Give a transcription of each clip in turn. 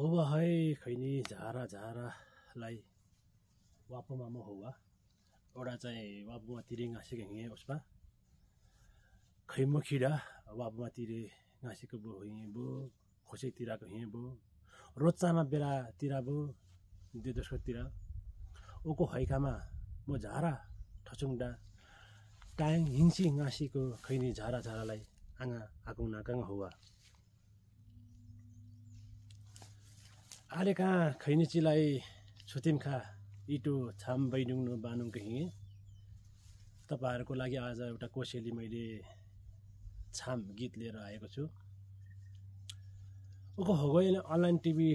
हौवा है खैनी झारा झारालाई वापोमा म हौवा एउटा चाहिँ वापोमा तिरे घाँसेको हिँडेँ उसमा म खिडा वापोमा तिरे घाँसेको बो हिँडेँ बो खोसेतिरको हिँडेँ बो रोचामा बेलातिर बो तिर ओको हैकामा म झारा ठसुङ्डा टाङ हिङ्सी घाँसीको खैनी झारा झारालाई आँगा आकुङ नाकाङ हौवा आलेका खैनिचीलाई खा इटो छाम बैडुङ्नु बानुङ हिँडेँ तपाईँहरूको लागि आज एउटा कोसेली मैले छाम गीत लिएर आएको छु ओको होगोइन अनलाइन टिभी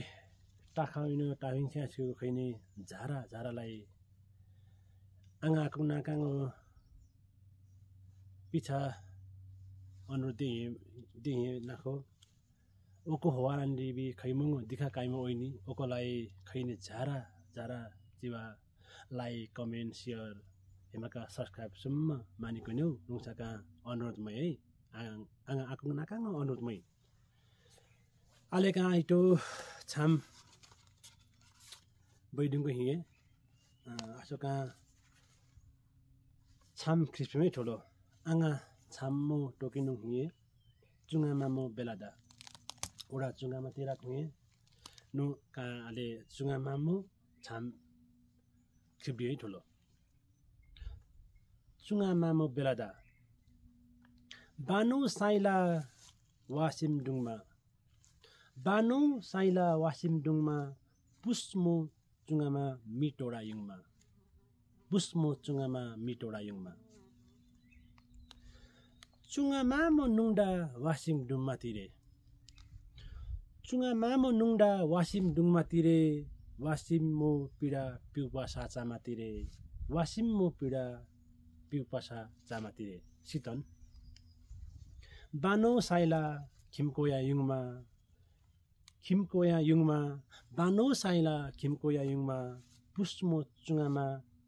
टाखाइन टाखिङ छ्याछु खैने झारा झारालाई आँगाको नाकाङ्गो पिछा अनुरोध दिएँ दिएँ नाखो ओको हवारान देवी खैमुङ दिखा काइमो ओइनी ओकोलाई खैने झारा झारा जीवा लाइक कमेन्ट सेयर हेमाका सब्सक्राइबसम्म मानिको न्यौ रुङसाका अनुरोधमै है आङ आङ आएको नाकाङ अनुरोधमै आलेका आइटो छाम बैडुङको हिँडे आसोका छाम क्रिस्पीमै ठुलो आँगा छाम म टोकिनु हिँ चुङामा म बेलादा 오라 नु 띠락 후에 누 मामो 중앙마무 है ठुलो 돌로 मामो बेलादा बानु साइला वासिम डुङमा बानु साइला वासिम डुङमा पुस्मो चुङ्गामा मिटोडा युङमा पुस्मो चुङ्गामा मिटोडा युङमा चुङ्गामा म नुङ्डा वासिङ डुङमा तिरे चुङा मामो नुङडा वासिम डुङमा तिरे वासिम मो पिडा पिउपासा चामा तिरे वासिम मो पिडा पिउपासा चामा तिरे सितन बानो साइला या युङमा या युङमा बानो साइला खिमकोया युङमा पुष्मो चुङामा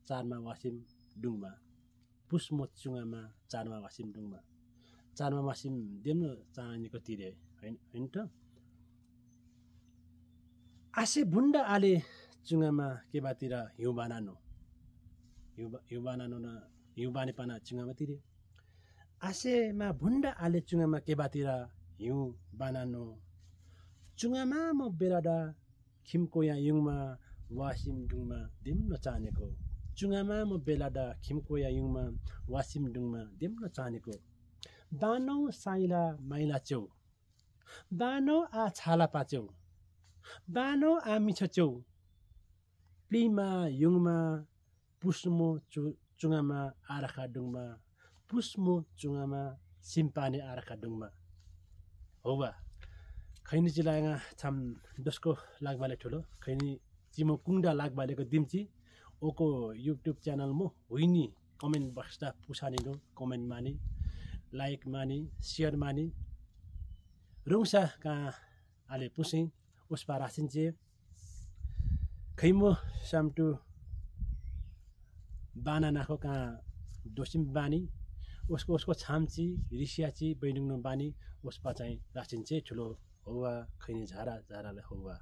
चारमा वासिम डुङमा पुष्मो चुङामा चारमा वासिम डुङमा चारमा वासिम देऊ न तिरे होइन होइन त आसे भुन्ड आले चुङ्गामा केबातिर हिउँ बानानो हिउँ हिउँ न हिउँ बाने पाना चुङ्गामातिर आसेमा भुन्डा आले चुङ्गामा केबातिर हिउँ बानानो चुङ्गामा म बेराडा खिमको या युङमा वासिम डुङमा दिम्न नचानेको चुङ्गामा म बेलाडा खिमको या युङमा वासिम डुङमा दिम्न नचानेको बानौ साइला माइला च्याउ बानौ आ छाला पाच्याउ बानो आमी छ च्याउ प्लिमा युङमा पुस्मो चु चुङ्गामा आर्खा डुङमा पुस्मो चुङ्गामा सिम्पाने आर्खा डुङमा हो वा खैनी चिलायाङ छाम जसको लाग्बाले ठुलो खैनी चिमो कुङ्डा लाग्बालेको दिम्ची ओको युट्युब च्यानल म हुइनी कमेन्ट बस्दा पुसानिनु कमेन्ट माने लाइक माने सेयर माने रुङसा कहाँ आले पुसेँ उसपा para खैमो साम्टु बाना नाखो कहाँ डोसिम बानी उसको उसको छाम्ची रिसियाची बैनुङ्नो बानी उसपा चाहिँ रासिन्छे ठुलो होवा खैनी झारा झारालाई होवा